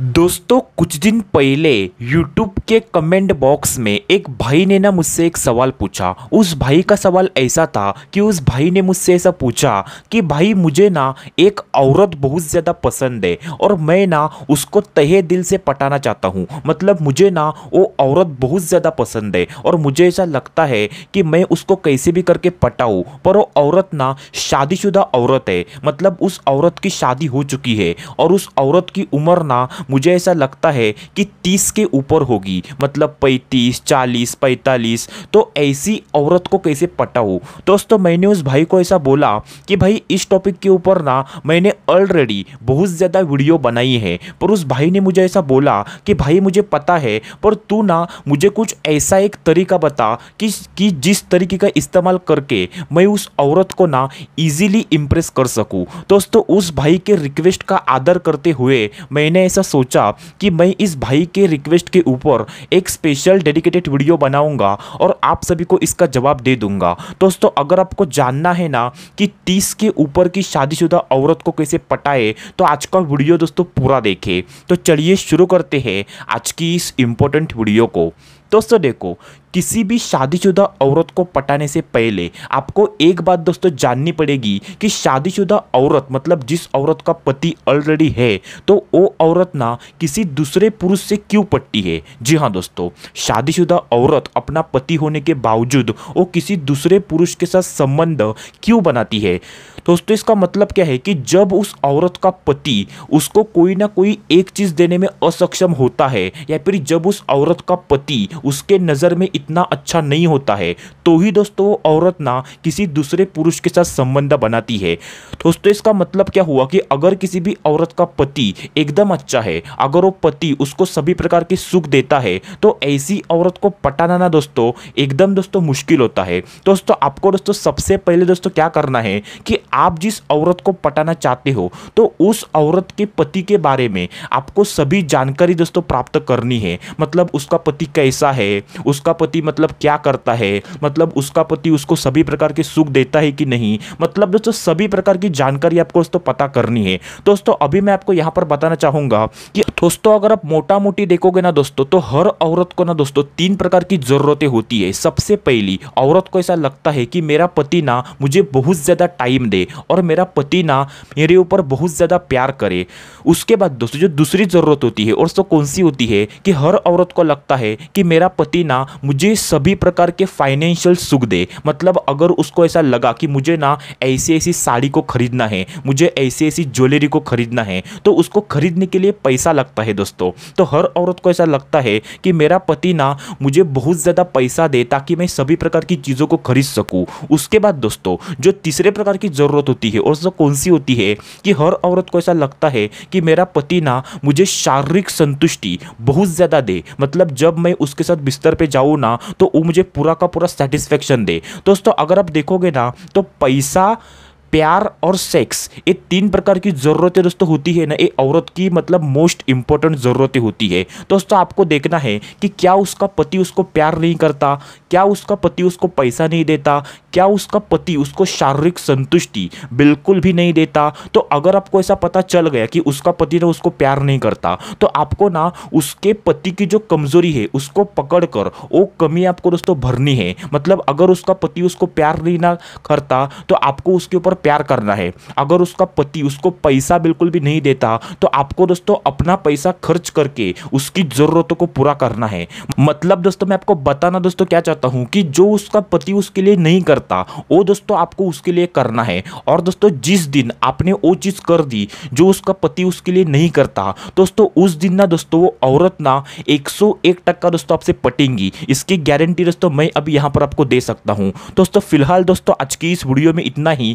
दोस्तों कुछ दिन पहले YouTube के कमेंट बॉक्स में एक भाई ने ना मुझसे एक सवाल पूछा उस भाई का सवाल ऐसा था कि उस भाई ने मुझसे ऐसा पूछा कि भाई मुझे ना एक औरत बहुत ज़्यादा पसंद है और मैं ना उसको तहे दिल से पटाना चाहता हूँ मतलब मुझे ना वो औरत बहुत ज़्यादा पसंद है और मुझे ऐसा लगता है कि मैं उसको कैसे भी करके पटाऊँ पर वो औरत ना शादीशुदा औरत है मतलब उस औरत की शादी हो चुकी है और उस औरत की उम्र ना मुझे ऐसा लगता है कि तीस के ऊपर होगी मतलब पैंतीस चालीस पैंतालीस तो ऐसी औरत को कैसे पटाऊँ दोस्तों मैंने उस भाई को ऐसा बोला कि भाई इस टॉपिक के ऊपर ना मैंने ऑलरेडी बहुत ज़्यादा वीडियो बनाई है पर उस भाई ने मुझे ऐसा बोला कि भाई मुझे पता है पर तू ना मुझे कुछ ऐसा एक तरीका बता कि, कि जिस तरीके का इस्तेमाल करके मैं उस औरत को ना इजीली इम्प्रेस कर सकूं दोस्तों उस भाई के रिक्वेस्ट का आदर करते हुए मैंने ऐसा सोचा कि मैं इस भाई के रिक्वेस्ट के ऊपर एक स्पेशल डेडिकेटेड वीडियो बनाऊंगा और आप सभी को इसका जवाब दे दूंगा दोस्तों अगर आपको जानना है ना कि तीस के ऊपर की शादीशुदा औरत को कैसे पटाए तो आज का वीडियो दोस्तों पूरा देखें तो चलिए शुरू करते हैं आज की इस इम्पोर्टेंट वीडियो को दोस्तों देखो किसी भी शादीशुदा औरत को पटाने से पहले आपको एक बात दोस्तों जाननी पड़ेगी कि शादीशुदा औरत मतलब जिस औरत का पति ऑलरेडी है तो वो औरत ना किसी दूसरे पुरुष से क्यों पटती है जी हाँ दोस्तों शादीशुदा औरत अपना पति होने के बावजूद वो किसी दूसरे पुरुष के साथ संबंध क्यों बनाती है दोस्तों तो इसका मतलब क्या है कि जब उस औरत का पति उसको कोई ना कोई एक चीज़ देने में असक्षम होता है या फिर जब उस औरत का पति उसके नज़र में इतना अच्छा नहीं होता है तो ही दोस्तों वो औरत ना किसी दूसरे पुरुष के साथ संबंध बनाती है दोस्तों तो इसका मतलब क्या हुआ कि अगर किसी भी औरत का पति एकदम अच्छा है अगर वो पति उसको सभी प्रकार के सुख देता है तो ऐसी औरत को पटाना ना दोस्तों एकदम दोस्तों मुश्किल होता है तो दोस्तों आपको दोस्तों सबसे पहले दोस्तों क्या करना है कि आप जिस औरत को पटाना चाहते हो तो उस औरत के पति के बारे में आपको सभी जानकारी दोस्तों प्राप्त करनी है मतलब उसका पति कैसा है उसका पति मतलब क्या करता है मतलब उसका पति उसको सभी प्रकार के सुख देता है कि नहीं मतलब दोस्तों सभी प्रकार की जानकारी आपको दोस्तों पता करनी है दोस्तों अभी मैं आपको यहाँ पर बताना चाहूँगा कि दोस्तों अगर आप मोटा मोटी देखोगे ना दोस्तों तो हर औरत को ना दोस्तों तीन प्रकार की ज़रूरतें होती है सबसे पहली औरत को ऐसा लगता है कि मेरा पति ना मुझे बहुत ज़्यादा टाइम दे और मेरा पति ना मेरे ऊपर बहुत ज़्यादा प्यार करे उसके बाद दोस्तों जो दूसरी ज़रूरत होती है और तो कौन सी होती है कि हर औरत को लगता है कि मेरा पति ना मुझे सभी प्रकार के फाइनेंशियल सुख दे मतलब अगर उसको ऐसा लगा कि मुझे ना ऐसी ऐसी साड़ी को खरीदना है मुझे ऐसी ऐसी ज्वेलरी को खरीदना है तो उसको खरीदने के लिए पैसा लग लगता है दोस्तों तो हर औरत को ऐसा लगता है कि मेरा पति ना मुझे बहुत ज़्यादा पैसा दे ताकि मैं सभी प्रकार की चीज़ों को खरीद सकूँ उसके बाद दोस्तों जो तीसरे प्रकार की ज़रूरत होती है और कौन सी होती है कि हर औरत को ऐसा लगता है कि मेरा पति ना मुझे शारीरिक संतुष्टि बहुत ज़्यादा दे मतलब जब मैं उसके साथ बिस्तर पर जाऊँ ना तो वो मुझे पूरा का पूरा सेटिस्फेक्शन दे दोस्तों अगर आप देखोगे ना तो पैसा प्यार और सेक्स ये तीन प्रकार की ज़रूरतें दोस्तों होती है ना ये औरत की मतलब मोस्ट इंपॉर्टेंट ज़रूरतें होती है दोस्तों आपको देखना है कि क्या उसका पति उसको प्यार नहीं करता क्या उसका पति उसको पैसा नहीं देता क्या उसका पति उसको शारीरिक संतुष्टि बिल्कुल भी नहीं देता तो अगर आपको ऐसा पता चल गया कि उसका पति ना उसको प्यार नहीं करता तो आपको ना उसके पति की जो कमज़ोरी है उसको पकड़ कर वो कमी आपको दोस्तों भरनी है मतलब अगर उसका पति उसको प्यार नहीं ना करता तो आपको उसके ऊपर और प्यार करना है अगर उसका पति उसको पैसा बिल्कुल भी नहीं देता तो आपको दोस्तों अपना पैसा खर्च करके उसकी ज़रूरतों को पूरा करना है मतलब दोस्तों मैं आपको बताना दोस्तों क्या चाहता हूँ कि जो उसका पति उसके लिए नहीं करता वो दोस्तों आपको उसके लिए करना है और दोस्तों जिस दिन आपने वो चीज़ कर दी जो उसका पति उसके लिए नहीं करता दोस्तों उस दिन ना दोस्तों वो औरत ना एक सौ एक टक्का दोस्तों आपसे पटेंगी इसकी गारंटी दोस्तों मैं अभी यहाँ पर आपको दे सकता हूँ दोस्तों फिलहाल दोस्तों आज की इस वीडियो में इतना ही